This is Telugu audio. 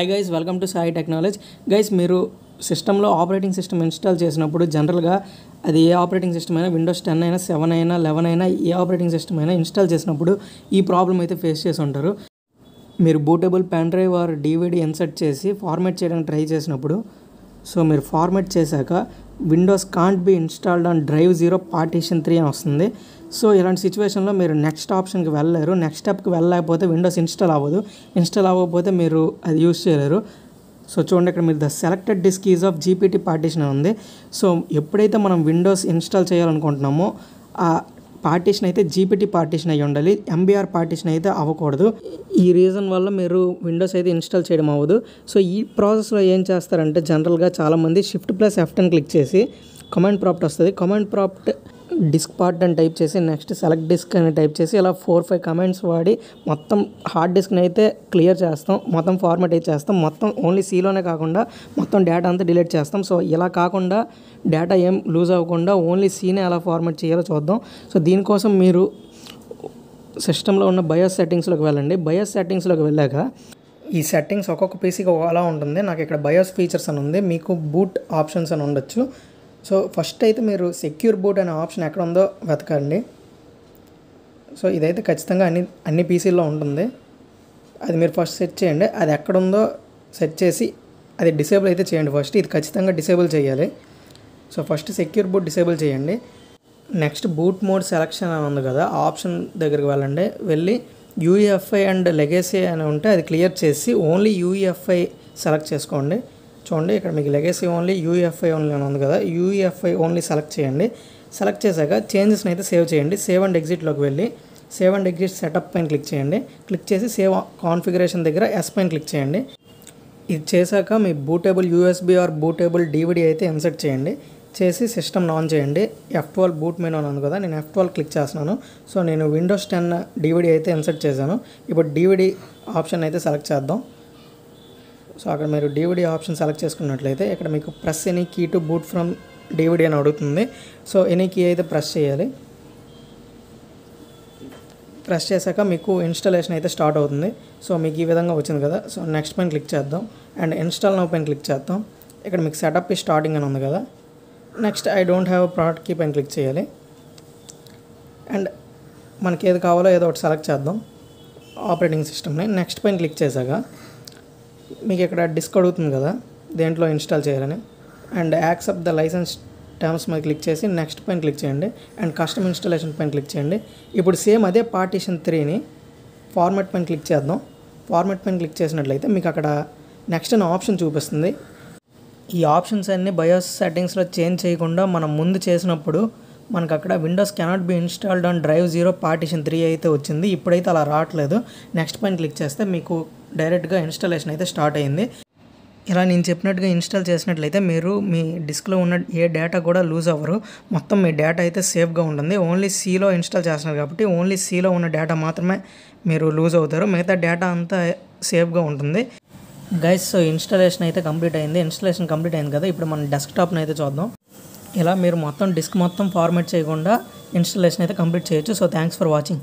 hi guys welcome to Sai technology guys మీరు సిస్టంలో ఆపరేటింగ్ సిస్టమ్ ఇన్స్టాల్ చేసినప్పుడు జనరల్గా అది ఏ ఆపరేటింగ్ సిస్టమ్ అయినా విండోస్ టెన్ అయినా సెవెన్ అయినా లెవెన్ అయినా ఏ ఆపరేటింగ్ సిస్టమ్ అయినా ఇన్స్టాల్ చేసినప్పుడు ఈ ప్రాబ్లం అయితే ఫేస్ చేసి ఉంటారు మీరు bootable pen drive or DVD insert చేసి ఫార్మేట్ చేయడానికి ట్రై చేసినప్పుడు సో మీరు ఫార్మేట్ చేశాక Windows can't be installed on drive zero partition three అని వస్తుంది సో ఇలాంటి సిచ్యువేషన్లో మీరు నెక్స్ట్ ఆప్షన్కి వెళ్ళలేరు నెక్స్ట్ స్టెప్కి వెళ్ళలేకపోతే విండోస్ ఇన్స్టాల్ అవ్వదు ఇన్స్టాల్ అవ్వకపోతే మీరు అది యూజ్ చేయలేరు సో చూడండి ఇక్కడ మీరు the selected disk is of GPT partition ఉంది సో ఎప్పుడైతే మనం విండోస్ ఇన్స్టాల్ చేయాలనుకుంటున్నామో ఆ పార్టీషన్ అయితే జీపీటీ పార్టీషన్ అయి ఉండాలి ఎంబీఆర్ పార్టీషన్ అయితే అవ్వకూడదు ఈ రీజన్ వల్ల మీరు విండోస్ అయితే ఇన్స్టాల్ చేయడం అవ్వదు సో ఈ ప్రాసెస్లో ఏం చేస్తారంటే జనరల్గా చాలామంది షిఫ్ట్ ప్లస్ టెన్ క్లిక్ చేసి కమాండ్ ప్రాప్ట్ వస్తుంది కమాండ్ ప్రాప్ట్ డిస్క్ పార్ట్ అని టైప్ చేసి నెక్స్ట్ సెలెక్ట్ డిస్క్ అని టైప్ చేసి ఇలా ఫోర్ ఫైవ్ కమెంట్స్ వాడి మొత్తం హార్డ్ డిస్క్ని అయితే క్లియర్ చేస్తాం మొత్తం ఫార్మాట్ అయితే చేస్తాం మొత్తం ఓన్లీ సీలోనే కాకుండా మొత్తం డేటా అంతా డిలీట్ చేస్తాం సో ఇలా కాకుండా డేటా ఏం లూజ్ అవ్వకుండా ఓన్లీ సీనే ఎలా ఫార్మాట్ చేయాలో చూద్దాం సో దీనికోసం మీరు సిస్టంలో ఉన్న బయోస్ సెట్టింగ్స్లోకి వెళ్ళండి బయోస్ సెట్టింగ్స్లోకి వెళ్ళాక ఈ సెట్టింగ్స్ ఒక్కొక్క పీసీకి అలా ఉంటుంది నాకు ఇక్కడ బయోస్ ఫీచర్స్ అని ఉంది మీకు బూట్ ఆప్షన్స్ అని ఉండొచ్చు సో ఫస్ట్ అయితే మీరు సెక్యూర్ బూట్ అనే ఆప్షన్ ఎక్కడ ఉందో వెతకండి సో ఇదైతే ఖచ్చితంగా అన్ని అన్ని పీసీల్లో ఉంటుంది అది మీరు ఫస్ట్ సెట్ చేయండి అది ఎక్కడుందో సెట్ చేసి అది డిసేబుల్ అయితే చేయండి ఫస్ట్ ఇది ఖచ్చితంగా డిసేబుల్ చేయాలి so first secure boot disable చేయండి నెక్స్ట్ బూట్ మోడ్ సెలక్షన్ అని ఉంది కదా ఆప్షన్ దగ్గరికి వెళ్ళండి వెళ్ళి యూఈఎఫ్ఐ అండ్ లెగసీ అని ఉంటే అది క్లియర్ చేసి ఓన్లీ యూఈఎఫ్ఐ సెలెక్ట్ చేసుకోండి చూడండి ఇక్కడ మీకు లెగసీ ఓన్లీ యూఎఫ్ఐ ఓన్లీ అని ఉంది కదా యూఎఫ్ఐ ఓన్లీ సెలెక్ట్ చేయండి సెలెక్ట్ చేశాక చేంజెస్ని అయితే సేవ్ చేయండి సేవ్ అండ్ ఎగ్జిట్లోకి వెళ్ళి సేవ్ అండ్ ఎగ్జిట్ సెటప్ పైన క్లిక్ చేయండి క్లిక్ చేసి సేవ్ కాన్ఫిగరేషన్ దగ్గర ఎస్ పైన క్లిక్ చేయండి ఇది చేశాక మీ bootable USB or bootable DVD అయితే ఇన్సర్ట్ చేయండి చేసి సిస్టమ్ ఆన్ చేయండి ఎఫ్ ట్వెల్వ్ బూట్ మెయిన్ అని ఉంది కదా నేను ఎఫ్ ట్వెల్వ్ క్లిక్ చేస్తున్నాను సో నేను విండోస్ టెన్ డీవీడీ అయితే ఇన్సర్ట్ చేశాను ఇప్పుడు డీవీడీ ఆప్షన్ అయితే సెలెక్ట్ చేద్దాం సో అక్కడ మీరు డీవీడీ ఆప్షన్ సెలెక్ట్ చేసుకున్నట్లయితే ఇక్కడ మీకు press any key to boot from DVD అని అడుగుతుంది సో ఎనీ కీ అయితే ప్రెస్ చేయాలి ప్రెస్ చేశాక మీకు ఇన్స్టాలేషన్ అయితే స్టార్ట్ అవుతుంది సో మీకు ఈ విధంగా వచ్చింది కదా సో నెక్స్ట్ పైన క్లిక్ చేద్దాం అండ్ ఇన్స్టాల్ నౌ పైన క్లిక్ చేద్దాం ఇక్కడ మీకు సెటప్ స్టార్టింగ్ అని ఉంది కదా next I don't have product key పైన క్లిక్ చేయాలి అండ్ మనకి ఏది కావాలో ఏదో ఒకటి సెలెక్ట్ చేద్దాం ఆపరేటింగ్ సిస్టమ్ని నెక్స్ట్ పైన క్లిక్ చేశాక మీకు ఇక్కడ డిస్క్ అడుగుతుంది కదా దేంట్లో ఇన్స్టాల్ చేయాలని and accept the license terms మీద క్లిక్ చేసి నెక్స్ట్ పైన క్లిక్ చేయండి అండ్ కస్టమ్ ఇన్స్టాలేషన్ పైన క్లిక్ చేయండి ఇప్పుడు సేమ్ అదే పార్టీషన్ త్రీని ఫార్మెట్ పైన క్లిక్ చేద్దాం ఫార్మెట్ పైన క్లిక్ చేసినట్లయితే మీకు అక్కడ నెక్స్ట్ అనే ఆప్షన్ చూపిస్తుంది ఈ ఆప్షన్స్ అన్నీ బయోస్ సెట్టింగ్స్లో చేంజ్ చేయకుండా మనం ముందు చేసినప్పుడు మనకు అక్కడ Windows cannot be installed on drive zero partition three అయితే వచ్చింది ఇప్పుడైతే అలా రావట్లేదు నెక్స్ట్ పైన క్లిక్ చేస్తే మీకు డైరెక్ట్గా ఇన్స్టాలేషన్ అయితే స్టార్ట్ అయింది ఇలా నేను చెప్పినట్టుగా ఇన్స్టాల్ చేసినట్లయితే మీరు మీ డిస్క్లో ఉన్న ఏ డేటా కూడా లూజ్ అవ్వరు మొత్తం మీ డేటా అయితే సేఫ్గా ఉంటుంది ఓన్లీ సీలో ఇన్స్టాల్ చేస్తున్నారు కాబట్టి ఓన్లీ సీలో ఉన్న డేటా మాత్రమే మీరు లూజ్ అవుతారు మిగతా డేటా అంతా సేఫ్గా ఉంటుంది గైస్ సో ఇన్స్టాలేషన్ అయితే కంప్లీట్ అయింది ఇన్స్టాలేషన్ కంప్లీట్ అయింది కదా ఇప్పుడు మనం డెస్క్టాప్ని అయితే చూద్దాం ఇలా మీరు మొత్తం డిస్క్ మొత్తం ఫార్మేట్ చేయకుండా ఇన్స్టలేషన్ అయితే కంప్లీట్ చేయొచ్చు సో థ్యాంక్స్ ఫర్ వాచింగ్